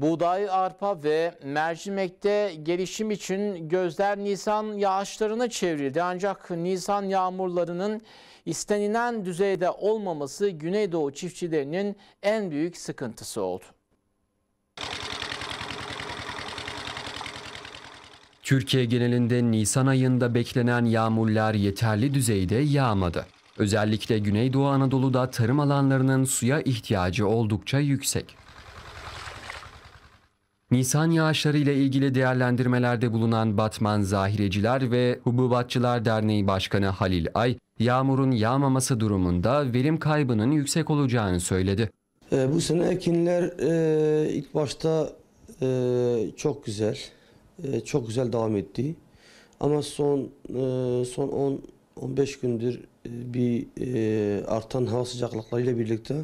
Buğday, arpa ve mercimekte gelişim için gözler Nisan yağışlarına çevrildi. Ancak Nisan yağmurlarının istenilen düzeyde olmaması Güneydoğu çiftçilerinin en büyük sıkıntısı oldu. Türkiye genelinde Nisan ayında beklenen yağmurlar yeterli düzeyde yağmadı. Özellikle Güneydoğu Anadolu'da tarım alanlarının suya ihtiyacı oldukça yüksek. Nisan yağışları ile ilgili değerlendirmelerde bulunan Batman Zahireciler ve Hububatçılar Derneği Başkanı Halil Ay, yağmurun yağmaması durumunda verim kaybının yüksek olacağını söyledi. E, bu sene ekinler e, ilk başta e, çok güzel, e, çok güzel devam etti. Ama son e, son 10 15 gündür e, bir e, artan hava sıcaklıklarıyla birlikte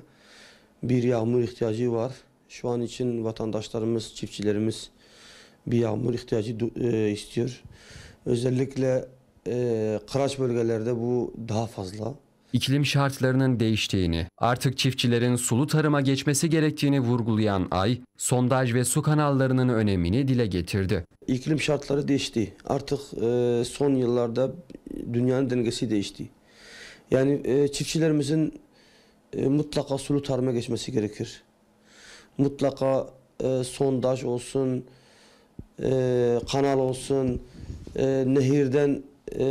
bir yağmur ihtiyacı var. Şu an için vatandaşlarımız, çiftçilerimiz bir yağmur ihtiyacı e, istiyor. Özellikle e, kıraç bölgelerde bu daha fazla. İklim şartlarının değiştiğini, artık çiftçilerin sulu tarıma geçmesi gerektiğini vurgulayan Ay, sondaj ve su kanallarının önemini dile getirdi. İklim şartları değişti. Artık e, son yıllarda dünyanın dengesi değişti. Yani e, çiftçilerimizin mutlaka sulu tarıma geçmesi gerekir mutlaka e, sondaj olsun, e, kanal olsun, e, nehirden e,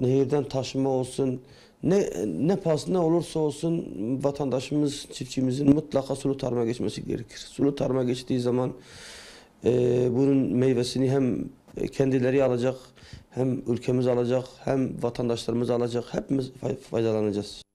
nehirden taşıma olsun, ne ne pas ne olursa olsun vatandaşımız, çiftçimizin mutlaka sulu tarıma geçmesi gerekir. Sulu tarıma geçtiği zaman e, bunun meyvesini hem kendileri alacak, hem ülkemiz alacak, hem vatandaşlarımız alacak, hepimiz faydalanacağız.